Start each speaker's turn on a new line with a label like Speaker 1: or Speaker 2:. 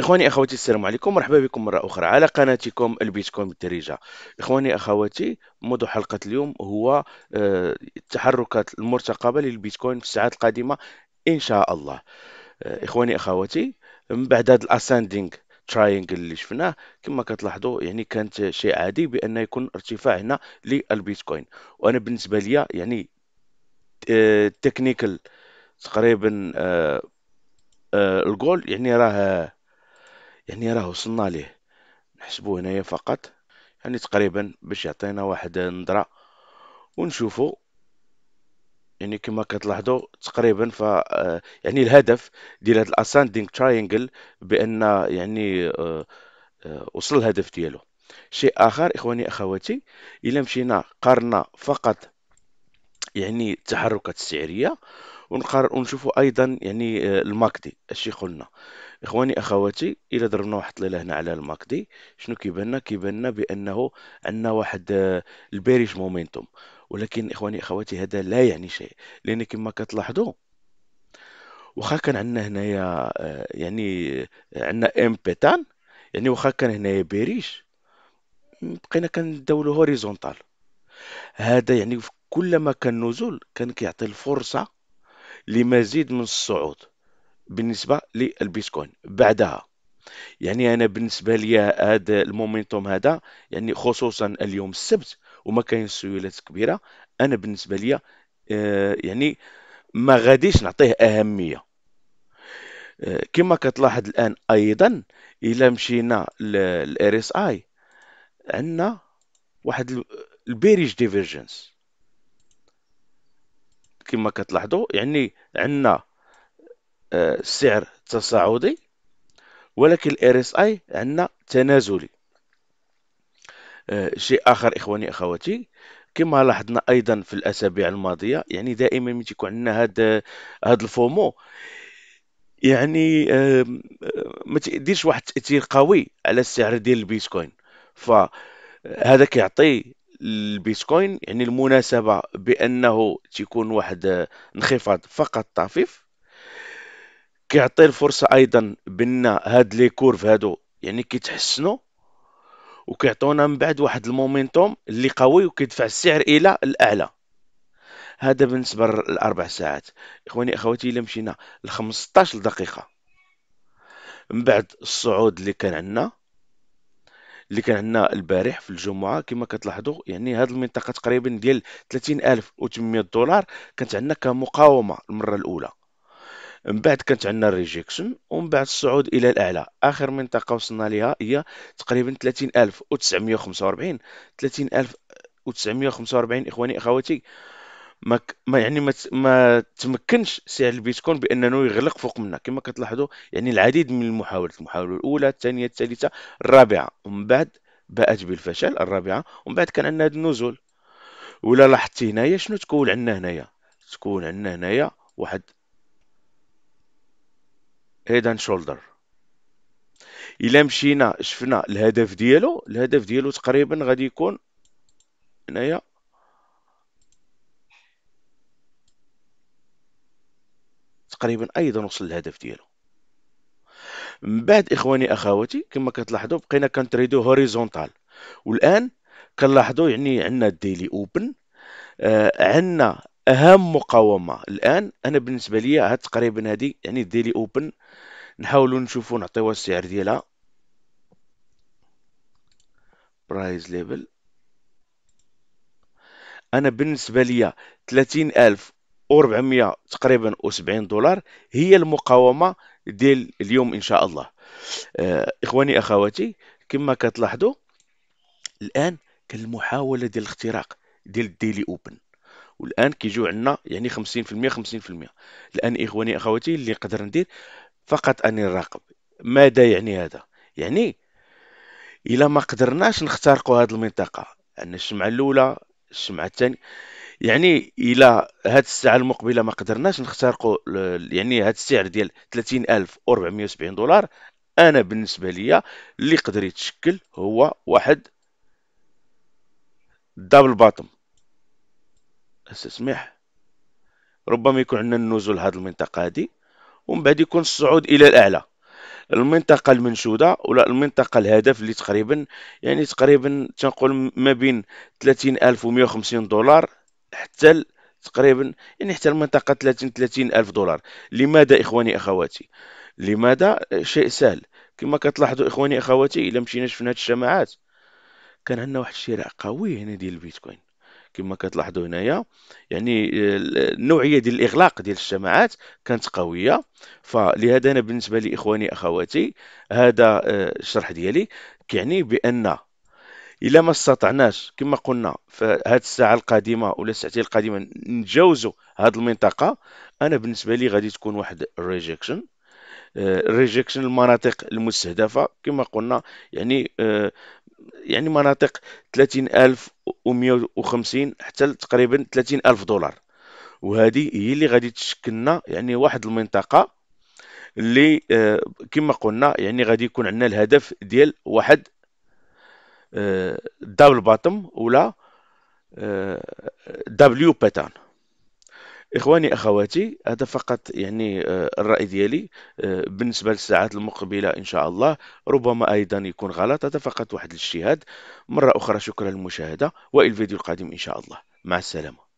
Speaker 1: اخواني اخواتي السلام عليكم مرحبا بكم مره اخرى على قناتكم البيتكوين بالدارجه اخواني اخواتي موضوع حلقه اليوم هو التحركات آه، المرتقبه للبيتكوين في الساعات القادمه ان شاء الله آه، اخواني اخواتي من بعد هذا الاساندينغ تراينجل اللي شفناه كما كتلاحظوا يعني كانت شيء عادي بان يكون ارتفاع هنا للبيتكوين وانا بالنسبه لي يعني تكنيكال آه، تقريبا الجول يعني راه يعني راه وصلنا ليه نحسبو هنايا فقط يعني تقريبا باش يعطينا واحد النظرة ونشوفو يعني كما كتلاحظوا تقريبا ف آه، يعني الهدف ديال هذا الاساندينغ تراينجل بان يعني آه، آه، وصل الهدف ديالو شيء اخر اخواني اخواتي الا مشينا قارنا فقط يعني التحركات السعريه ونقار ونشوفوا ايضا يعني آه، الماكدي اش يقولنا اخواني اخواتي الا ضربنا واحد الليله هنا على الماكدي شنو كيبان لنا كيبان لنا بانه عندنا واحد آه، البيريش مومنتوم ولكن اخواني اخواتي هذا لا يعني شيء لان كما كتلاحظوا واخا كان عندنا هنايا آه، يعني عندنا ام بيتان يعني واخا كان هنايا بيريش بقينا كندولو هوريزونتال هذا يعني كلما كان نزول كان كيعطي الفرصه لمزيد من الصعود بالنسبه للبيتكوين بعدها يعني انا بالنسبه لي هذا المومنتوم هذا يعني خصوصا اليوم السبت وما كاين سيولات كبيره انا بالنسبه لي آه، يعني ما غاديش نعطيه اهميه آه، كما كتلاحظ الان ايضا إلى مشينا للار اس اي عندنا واحد البيريج ديفيرجنس كما كتلاحظوا يعني عندنا السعر آه، تصاعدي ولكن الار اس اي عندنا تنازلي آه، شيء اخر اخواني اخواتي كما لاحظنا ايضا في الاسابيع الماضيه يعني دائما ملي تيكون عندنا هذا هذا الفومو يعني ما تديرش واحد التاثير قوي على السعر ديال البيتكوين فهذا كيعطي البيتكوين يعني المناسبة بأنه تيكون واحد انخفاض فقط طفيف كيعطي الفرصة أيضا بأن هاد لي كورف هادو يعني كيتحسنوا وكيعطونا من بعد واحد المومنتوم اللي قوي وكيدفع السعر الى الاعلى هذا بالنسبه للاربع ساعات اخواني اخواتي الا مشينا ل 15 دقيقه من بعد الصعود اللي كان عندنا اللي كان عندنا البارح في الجمعه كما كتلاحظوا يعني هذه المنطقه تقريبا ديال 30800 دولار كانت عندنا كمقاومه المره الاولى من بعد كانت عندنا الريجيكشن ومن بعد الصعود الى الاعلى اخر منطقه وصلنا لها هي تقريبا 30945 30945 اخواني اخواتي ما ك... ما يعني ما, ت... ما تمكنش سعر البيتكوين بانه يغلق فوق منها كما كتلاحظوا يعني العديد من المحاولات المحاوله الاولى الثانيه الثالثه الرابعه ومن بعد باءت بالفشل الرابعه ومن بعد كان عندنا هذا النزول ولا لاحظتي هنايا شنو تكون عندنا هنايا تكون عندنا هنايا واحد هيد شولدر الا مشينا شفنا الهدف ديالو الهدف ديالو تقريبا غادي يكون هنايا تقريبا ايضا وصل الهدف ديالو من بعد اخواني اخواتي كما كتلاحظوا بقينا كنتريدو هوريزونتال والان كنلاحظوا يعني عندنا الديلي اوبن آه عندنا اهم مقاومه الان انا بالنسبه ليا هاد تقريبا هادي يعني الديلي اوبن نحاولوا نشوفوا نعطيوها السعر ديالها برايز ليفل انا بالنسبه ليا 30000 و400 تقريبا و70 دولار هي المقاومه ديال اليوم ان شاء الله آه، اخواني اخواتي كما كتلاحظوا الان كالمحاوله ديال الاختراق ديال الديلي اوبن والان كيجيو عندنا يعني 50% 50% الان اخواني اخواتي اللي نقدر ندير فقط اني نراقب ماذا يعني هذا يعني الا ما قدرناش نخترقوا هذه المنطقه عندنا الشمعه الاولى الشمعه الثانيه يعني الى هاد الساعه المقبله ما قدرناش نخترقوا يعني هاد السعر ديال 30470 دولار انا بالنسبه ليا اللي قدر يتشكل هو واحد دبل باطم استسمح ربما يكون عندنا النزول هاد المنطقه هادي ومن بعد يكون الصعود الى الاعلى المنطقه المنشوده ولا المنطقه الهدف اللي تقريبا يعني تقريبا تنقول ما بين 30150 دولار حتى تقريبا يعني حتى المنطقة 30 30 ألف دولار لماذا إخواني أخواتي لماذا آه، شيء سهل كما كتلاحظوا إخواني أخواتي إلا مشينا شفنا هاد الجماعات كان عندنا واحد الشراء قوي هنا ديال البيتكوين كما كتلاحظوا هنايا يعني آه، النوعيه ديال الاغلاق ديال الجماعات كانت قويه فلهذا انا بالنسبه لي اخواني اخواتي هذا آه، الشرح ديالي كيعني بان الا ما استطعناش كما قلنا في هذه الساعه القادمه ولا الساعتين القادمه نتجاوزوا هذه المنطقه انا بالنسبه لي غادي تكون واحد ريجكشن ريجكشن آه، المناطق المستهدفه كما قلنا يعني آه، يعني مناطق 30150 حتى تقريبا 30000 دولار وهذه هي اللي غادي تشكلنا يعني واحد المنطقه اللي آه، كما قلنا يعني غادي يكون عندنا الهدف ديال واحد دبل باتم ولا دبليو آه، باتان اخواني اخواتي هذا فقط يعني آه، الراي ديالي آه، بالنسبه للساعات المقبله ان شاء الله ربما ايضا يكون غلط هذا فقط واحد الاجتهاد مره اخرى شكرا للمشاهده والى الفيديو القادم ان شاء الله مع السلامه